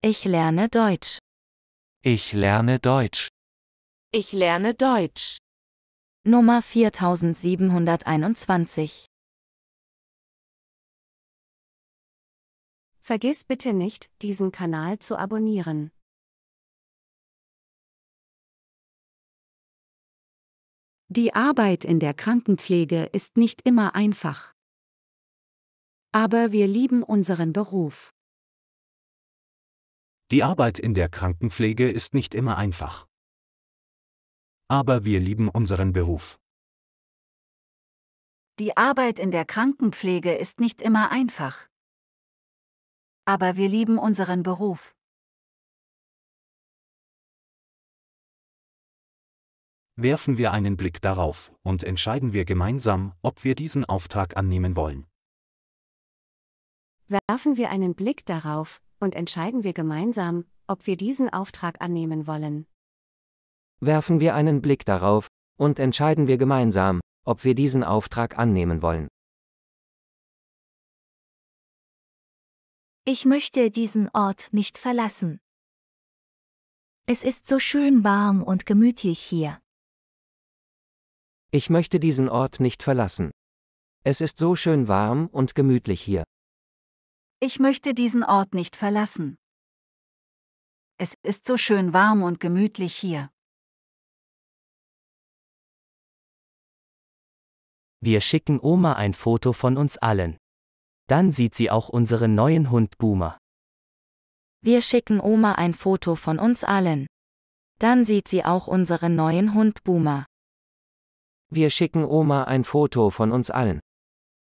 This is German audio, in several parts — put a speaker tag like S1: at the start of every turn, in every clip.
S1: Ich lerne Deutsch. Ich lerne Deutsch.
S2: Ich lerne Deutsch. Nummer 4721. Vergiss bitte nicht, diesen Kanal zu abonnieren. Die Arbeit in der Krankenpflege ist nicht immer einfach. Aber wir lieben unseren Beruf.
S1: Die Arbeit in der Krankenpflege ist nicht immer einfach. Aber wir lieben unseren Beruf.
S2: Die Arbeit in der Krankenpflege ist nicht immer
S1: einfach. Aber wir lieben unseren Beruf. Werfen wir einen Blick darauf und entscheiden wir gemeinsam, ob wir diesen Auftrag annehmen wollen.
S2: Werfen wir einen Blick darauf und entscheiden wir gemeinsam, ob wir diesen Auftrag annehmen wollen.
S3: Werfen wir einen Blick darauf, und entscheiden wir gemeinsam, ob wir diesen Auftrag annehmen wollen.
S1: Ich möchte diesen Ort nicht verlassen. Es ist so schön warm und gemütlich hier.
S3: Ich möchte diesen Ort nicht verlassen. Es ist so schön warm und gemütlich hier.
S2: Ich möchte diesen Ort nicht verlassen. Es
S1: ist so schön warm und gemütlich hier. Wir schicken Oma ein Foto von uns allen.
S3: Dann sieht sie auch unseren neuen Hund Boomer.
S2: Wir schicken Oma ein Foto von uns allen. Dann sieht sie auch unseren neuen Hund Boomer.
S1: Wir schicken Oma ein Foto von uns allen.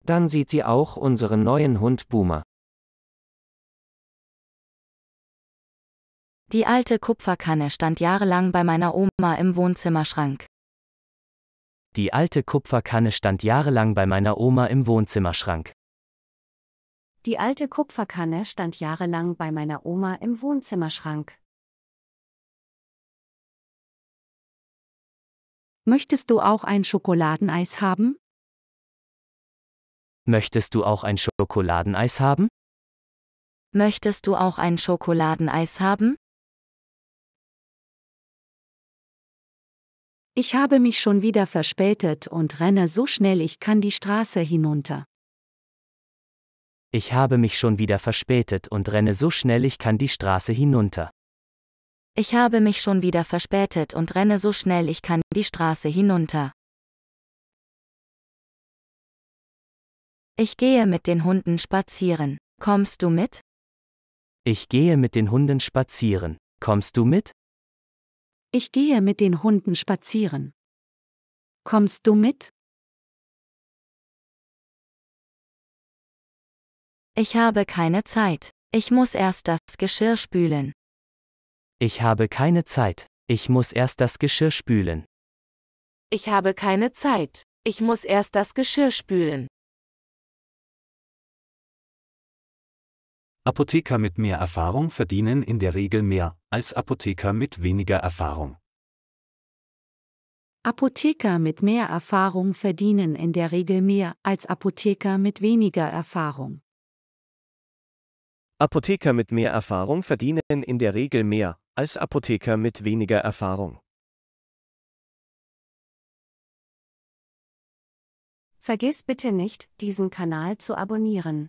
S1: Dann sieht sie auch unseren neuen Hund Boomer. Die
S2: alte Kupferkanne stand jahrelang bei meiner Oma im Wohnzimmerschrank.
S3: Die alte Kupferkanne stand jahrelang bei meiner Oma im Wohnzimmerschrank.
S2: Die alte Kupferkanne stand jahrelang bei meiner Oma im Wohnzimmerschrank. Möchtest du auch ein Schokoladeneis haben?
S1: Möchtest du auch ein
S3: Schokoladeneis
S1: haben?
S2: Möchtest du auch ein Schokoladeneis haben?
S1: Ich habe mich schon wieder
S2: verspätet und renne so schnell ich kann die Straße hinunter.
S3: Ich habe mich schon wieder verspätet und renne so schnell ich kann die Straße hinunter.
S2: Ich habe mich schon wieder verspätet und renne so schnell ich kann die Straße hinunter. Ich gehe mit den Hunden spazieren. Kommst du mit?
S1: Ich gehe mit den Hunden spazieren. Kommst du mit?
S2: Ich gehe mit den Hunden spazieren.
S1: Kommst du mit?
S2: Ich habe keine Zeit. Ich muss erst das Geschirr spülen.
S3: Ich habe keine Zeit. Ich muss erst das Geschirr spülen.
S2: Ich habe keine Zeit. Ich muss erst das Geschirr spülen.
S1: Apotheker mit mehr Erfahrung verdienen in der Regel mehr als Apotheker mit weniger Erfahrung.
S2: Apotheker mit mehr Erfahrung verdienen in der Regel mehr als Apotheker mit weniger Erfahrung.
S1: Apotheker mit mehr Erfahrung verdienen in der Regel mehr als Apotheker mit weniger Erfahrung.
S2: Vergiss bitte nicht, diesen Kanal zu abonnieren.